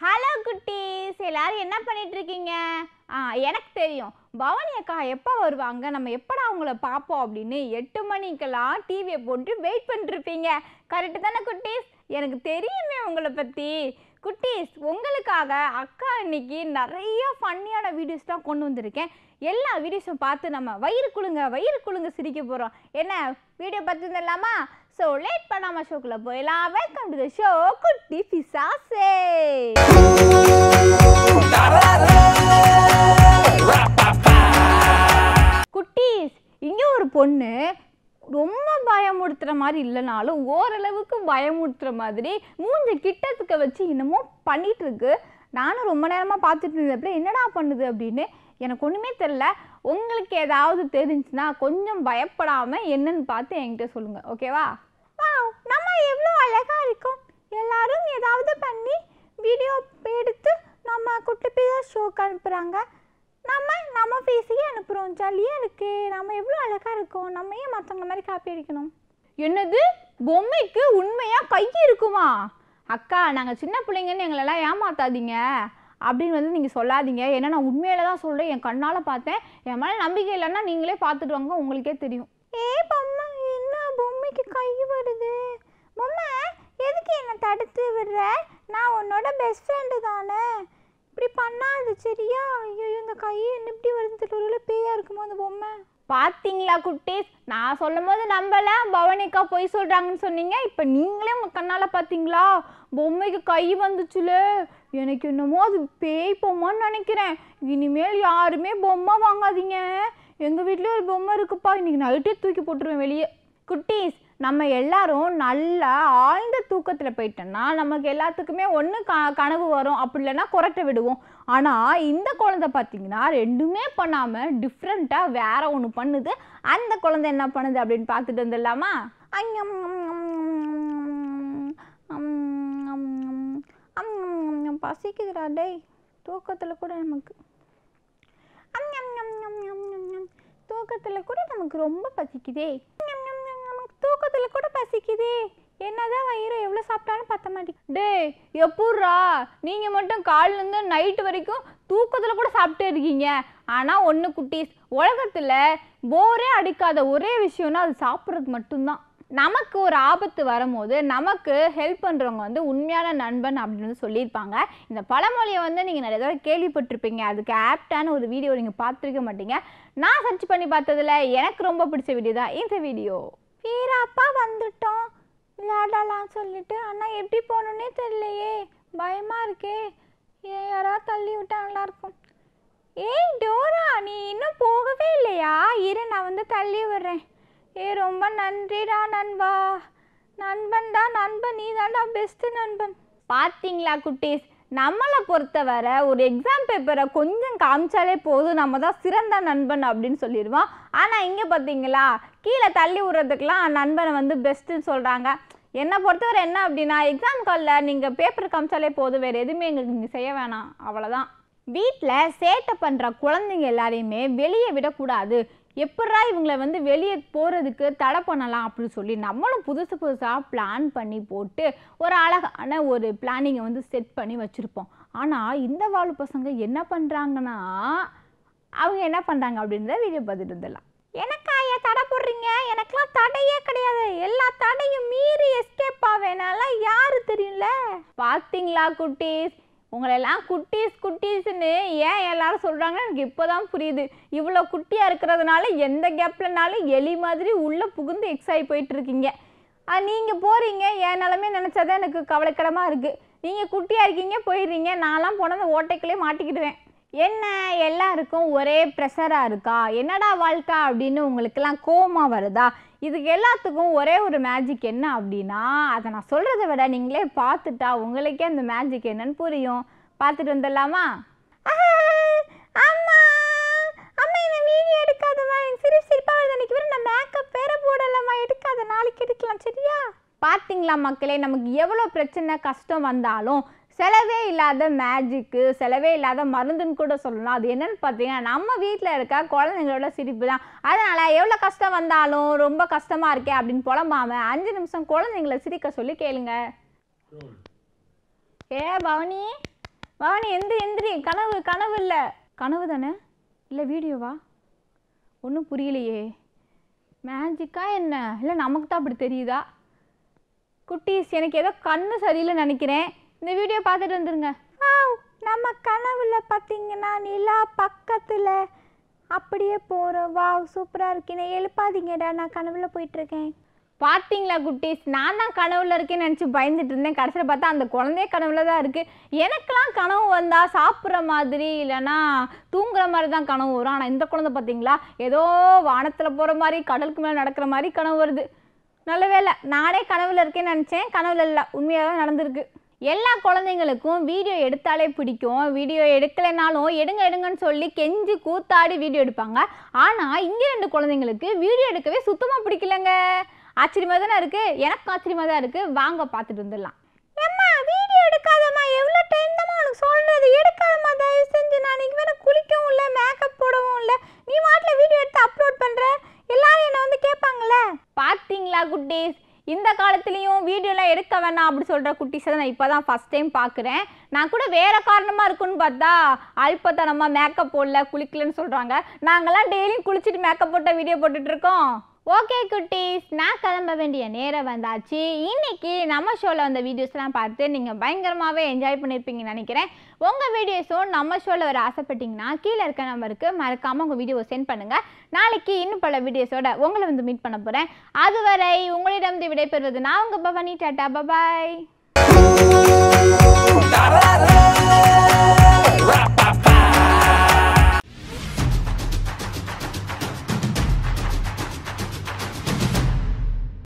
hello குட்டீஸ் எல்லாரும் என்ன பண்ணிட்டு இருக்கீங்க ஆ எனக்கு தெரியும் பவானி அக்கா எப்போ வருவாங்க நம்ம எப்படா அவங்கள பார்ப்போம் அப்படின்னு எட்டு மணிக்கெல்லாம் டிவியை போட்டு வெயிட் பண்ணிருப்பீங்க கரெக்டு தானே குட்டீஸ் எனக்கு தெரியுமே உங்களை பற்றி குட்டீஸ் உங்களுக்காக அக்கா இன்னைக்கு நிறைய ஃபன்னியான வீடியோஸ் தான் கொண்டு வந்திருக்கேன் எல்லா வீடியோஸும் பார்த்து நம்ம வயிறு குழுங்க வயிறு குழுங்க சிரிக்க போகிறோம் என்ன வீடியோ இல்லாமல் ஸோ லேட் பண்ணாமல் ஷோக்குள்ளே போயிடலாம் வெல்கம் டு த ஷோ குட்டி பிசாசே குட்டீஸ் இங்கே ஒரு பொண்ணு ரொம்ப பயமுறுத்துற மாதிரி இல்லைனாலும் ஓரளவுக்கு பயமுறுத்துற மாதிரி மூஞ்ச கிட்டத்துக்க வச்சு இன்னமும் பண்ணிட்டு இருக்கு நானும் ரொம்ப நேரமாக பார்த்துட்டு இருந்தேன் என்னடா பண்ணுது அப்படின்னு எனக்கு ஒன்றுமே தெரில உங்களுக்கு ஏதாவது தெரிஞ்சுன்னா கொஞ்சம் பயப்படாமல் என்னன்னு பார்த்து என்கிட்ட சொல்லுங்கள் ஓகேவா எவ்வளோ அழகாக இருக்கும் எல்லாரும் ஏதாவது பண்ணி வீடியோ எடுத்து நம்ம குட்டி பிதா ஷோக்கு அனுப்புகிறாங்க நம்ம நம்ம பேசியே அனுப்புகிறோம் ஜாலியாக இருக்குது நம்ம எவ்வளோ அழகாக இருக்கோம் நம்ம ஏன் மற்றவங்க மாதிரி காப்பி அடிக்கணும் என்னது பொம்மைக்கு உண்மையாக கை இருக்குமா அக்கா நாங்கள் சின்ன பிள்ளைங்கன்னு எங்களெல்லாம் ஏமாத்தாதீங்க அப்படின்னு வந்து நீங்கள் சொல்லாதீங்க ஏன்னா நான் உண்மையில தான் சொல்கிறேன் என் கண்ணால் பார்த்தேன் என் மேலே நம்பிக்கை இல்லைன்னா நீங்களே பார்த்துட்டு வாங்க உங்களுக்கே தெரியும் ஏ பொம்மை என்ன பொம்மைக்கு கை வருது பொம்மை எதுக்கு என்னை தடுத்து விடுற நான் உன்னோட பெஸ்ட் ஃப்ரெண்டு தானே இப்படி பண்ணாது சரியா ஐயோ இந்த கை என்ன இப்படி வருது தெரியல பேயா இருக்குமோ அந்த பொம்மை பார்த்தீங்களா குட்டீஸ் நான் சொல்லும் போது நம்பல பவனிக்கா பொய் சொல்கிறாங்கன்னு சொன்னீங்க இப்போ நீங்களே உங்கள் கண்ணால் பார்த்தீங்களா பொம்மைக்கு கை வந்துச்சுல எனக்கு என்னமோ அது பேய் பொம்மான்னு நினைக்கிறேன் இனிமேல் யாருமே பொம்மை வாங்காதீங்க எங்கள் வீட்டில் ஒரு பொம்மை இருக்குப்பா இன்றைக்கி நைட்டே தூக்கி போட்டுருவேன் வெளியே குட்டீஸ் நம்ம எல்லாரும் நல்லா ஆழ்ந்த தூக்கத்தில் போயிட்டோம்னா நமக்கு எல்லாத்துக்குமே ஒன்று க கனவு வரும் அப்படி இல்லைன்னா குரட்டை விடுவோம் ஆனால் இந்த குழந்தை பார்த்திங்கன்னா ரெண்டுமே பண்ணாமல் டிஃப்ரெண்ட்டாக வேறு ஒன்று பண்ணுது அந்த குழந்தை என்ன பண்ணுது அப்படின்னு பார்த்துட்டு வந்துடலாமா அம் பசிக்குதுடா டேய் தூக்கத்தில் கூட நமக்கு தூக்கத்தில் கூட நமக்கு ரொம்ப பசிக்குதே தூக்கத்தில் கூட பசிக்குதே என்னதான் வயிறு எவ்வளோ சாப்பிட்டாலும் பத்த மாட்டேங்குது டேய் எப்பூர்ரா நீங்கள் மட்டும் காலிலேருந்து நைட்டு வரைக்கும் தூக்கத்தில் கூட சாப்பிட்டு இருக்கீங்க ஆனால் ஒன்று குட்டீஸ் உலகத்தில் போரே அடிக்காத ஒரே விஷயம்னா அது சாப்பிட்றது மட்டும்தான் நமக்கு ஒரு ஆபத்து வரும்போது நமக்கு ஹெல்ப் பண்ணுறவங்க வந்து உண்மையான நண்பன் அப்படின்னு சொல்லியிருப்பாங்க இந்த பழமொழியை வந்து நீங்கள் நிறைய தடவை கேள்விப்பட்டிருப்பீங்க அதுக்கு ஆப்டான ஒரு வீடியோ நீங்கள் பார்த்துருக்க மாட்டீங்க நான் சர்ச் பண்ணி பார்த்ததில் எனக்கு ரொம்ப பிடிச்ச வீடியோ தான் இந்த வீடியோ வீராப்பா வந்துட்டோம் விளையாடலாம் சொல்லிட்டு ஆனால் எப்படி போகணுன்னே தெரியலையே பயமாக இருக்கே ஏன் யாராவது தள்ளி விட்டா நல்லாயிருக்கும் ஏய் டோரா நீ இன்னும் போகவே இல்லையா இரு நான் வந்து தள்ளி விடுறேன் ஏ ரொம்ப நன்றிடா நண்பா நண்பன் தான் நண்பன் நீ தான்டா பெஸ்ட்டு நண்பன் பார்த்தீங்களா குட்டீஸ் நம்மளை பொறுத்தவரை ஒரு எக்ஸாம் பேப்பரை கொஞ்சம் காமிச்சாலே போதும் நம்ம தான் சிறந்த நண்பன் அப்படின்னு சொல்லிடுவோம் ஆனால் இங்கே பார்த்தீங்களா கீழே தள்ளி விடுறதுக்கெலாம் நண்பனை வந்து பெஸ்ட்டுன்னு சொல்கிறாங்க என்னை பொறுத்தவரை என்ன அப்படின்னா எக்ஸாம் காலில் நீங்கள் பேப்பர் காமிச்சாலே போதும் வேறு எதுவுமே எங்களுக்கு நீங்கள் செய்ய வேணாம் அவ்வளோதான் வீட்டில் சேட்டை பண்ணுற குழந்தைங்க எல்லாரையுமே வெளியே விடக்கூடாது எப்படா இவங்களை வந்து வெளியே போகிறதுக்கு தடை பண்ணலாம் அப்படின்னு சொல்லி நம்மளும் புதுசு புதுசாக பிளான் பண்ணி போட்டு ஒரு அழகான ஒரு பிளானிங்கை வந்து செட் பண்ணி வச்சுருப்போம் ஆனால் இந்த வாழ் பசங்க என்ன பண்ணுறாங்கன்னா அவங்க என்ன பண்ணுறாங்க அப்படின்றத வீடியோ பார்த்துட்டு வந்துடலாம் எனக்கா ஏன் தடை போடுறீங்க எனக்கெல்லாம் தடையே கிடையாது எல்லா தடையும் மீறி எஸ்கேப் ஆவேனாலாம் யாரு தெரியல பார்த்தீங்களா குட்டீஸ் உங்களெல்லாம் குட்டீஸ் குட்டீஸ்னு ஏன் எல்லாரும் சொல்கிறாங்க எனக்கு இப்போ தான் புரியுது இவ்வளோ குட்டியாக இருக்கிறதுனால எந்த கேப்லனாலும் எலி மாதிரி உள்ளே புகுந்து எக்ஸாகி போயிட்டுருக்கீங்க அது நீங்கள் போகிறீங்க என் நிலமே நினச்சா தான் எனக்கு கவலைக்கிடமாக இருக்குது நீங்கள் குட்டியாக இருக்கீங்க போயிடுறீங்க நான்லாம் போனது ஓட்டைக்குள்ளே மாட்டிக்கிடுவேன் என்ன எல்லாருக்கும் ஒரே ப்ரெஷராக இருக்கா என்னடா வாழ்க்கை அப்படின்னு உங்களுக்கெல்லாம் கோமா வருதா இதுக்கு எல்லாத்துக்கும் ஒரே ஒரு மேஜிக் என்ன அப்படின்னா அதை நான் சொல்கிறத விட நீங்களே பார்த்துட்டா உங்களுக்கே அந்த மேஜிக் என்னன்னு புரியும் பார்த்துட்டு வந்துடலாமா என்ன அன்றைக்கி நான் மேக்கப் எடுக்காத நாளைக்கு எடுக்கலாம் சரியா பார்த்தீங்களா மக்களே நமக்கு எவ்வளோ பிரச்சனை கஷ்டம் வந்தாலும் செலவே இல்லாத மேஜிக்கு செலவே இல்லாத மருந்துன்னு கூட சொல்லணும் அது என்னென்னு பார்த்தீங்கன்னா நம்ம வீட்டில் இருக்க குழந்தைங்களோட சிரிப்பு தான் அதனால் எவ்வளோ கஷ்டம் வந்தாலும் ரொம்ப கஷ்டமாக இருக்கே அப்படின்னு புலம்பாமல் அஞ்சு நிமிஷம் குழந்தைங்களை சிரிக்க சொல்லி கேளுங்க ஏ பவானி பவானி எந்த எந்திரி கனவு கனவு இல்லை கனவு தானே இல்லை வீடியோவா ஒன்றும் புரியலையே மேஜிக்கா என்ன இல்லை நமக்கு தான் அப்படி தெரியுதா குட்டீஸ் எனக்கு ஏதோ கண்ணு சரியில்லை நினைக்கிறேன் இந்த வீடியோ பார்த்துட்டு வந்துருங்க நம்ம கனவுல பார்த்தீங்கன்னா நிலா பக்கத்தில் அப்படியே போகிறோம் வா சூப்பராக இருக்கேன் எழுப்பாதீங்கடா நான் கனவுல இருக்கேன் பார்த்தீங்களா குட்டீஸ் நான் தான் கனவுல இருக்கேன்னு நினச்சி பயந்துட்டு இருந்தேன் கடைசியில் பார்த்தா அந்த குழந்தைய கனவுல தான் இருக்குது எனக்கெல்லாம் கனவு வந்தால் சாப்பிட்ற மாதிரி இல்லைன்னா தூங்குற மாதிரி தான் கனவு வரும் ஆனால் இந்த குழந்தை பார்த்தீங்களா ஏதோ வானத்தில் போகிற மாதிரி கடலுக்கு மேலே நடக்கிற மாதிரி கனவு வருது நல்ல வேலை நானே கனவுல இருக்கேன்னு நினச்சேன் கனவுல இல்லை உண்மையாக தான் நடந்திருக்கு எல்லா குழந்தைங்களுக்கும் வீடியோ எடுத்தாலே பிடிக்கும் வீடியோ எடுக்கலைனாலும் எடுங்க எடுங்கன்னு சொல்லி கெஞ்சி கூத்தாடி வீடியோ எடுப்பாங்க ஆனால் இங்கே ரெண்டு குழந்தைங்களுக்கு வீடியோ எடுக்கவே சுத்தமாக பிடிக்கலங்க ஆச்சரியமாக தானே இருக்குது எனக்கு ஆச்சரியமாக தான் இருக்குது வாங்க பார்த்துட்டு வந்துடலாம் ஏம்மா வீடியோ எடுக்காதம்மா எவ்வளோ டைம் தான் உனக்கு சொல்கிறது எடுக்காதம்மா தயவு செஞ்சு நான் இன்றைக்கி வேறு குளிக்கவும் இல்லை மேக்கப் போடவும் இல்லை நீ வாட்டில் வீடியோ எடுத்து அப்லோட் பண்ணுற எல்லாரும் என்னை வந்து கேட்பாங்களே பார்த்தீங்களா குட் டேஸ் இந்த காலத்துலேயும் வீடியோலாம் எடுக்க வேணாம் அப்படி சொல்கிற குட்டிஸை நான் இப்போ தான் ஃபஸ்ட் டைம் பார்க்குறேன் நான் கூட வேறு காரணமாக இருக்குன்னு பார்த்தா அல்பத்தனமாக மேக்கப் போடல குளிக்கலன்னு சொல்கிறாங்க நாங்கள்லாம் டெய்லியும் குளிச்சுட்டு மேக்கப் போட்ட வீடியோ போட்டுட்ருக்கோம் ஓகே குட்டீஸ் நான் கிளம்ப வேண்டிய நேரம் வந்தாச்சு இன்னைக்கு நம்ம ஷோவில் வந்த வீடியோஸ்லாம் பார்த்து நீங்கள் பயங்கரமாகவே என்ஜாய் பண்ணியிருப்பீங்கன்னு நினைக்கிறேன் உங்கள் வீடியோஸும் நம்ம ஷோவில் வர ஆசைப்பட்டீங்கன்னா கீழே இருக்க நம்பருக்கு மறக்காமல் உங்கள் வீடியோவை சென்ட் பண்ணுங்கள் நாளைக்கு இன்னும் பல வீடியோஸோட உங்களை வந்து மீட் பண்ண போகிறேன் அதுவரை உங்களிடம் விடைபெறுவது நான் உங்கள் பவனி டாட்டா பபாய்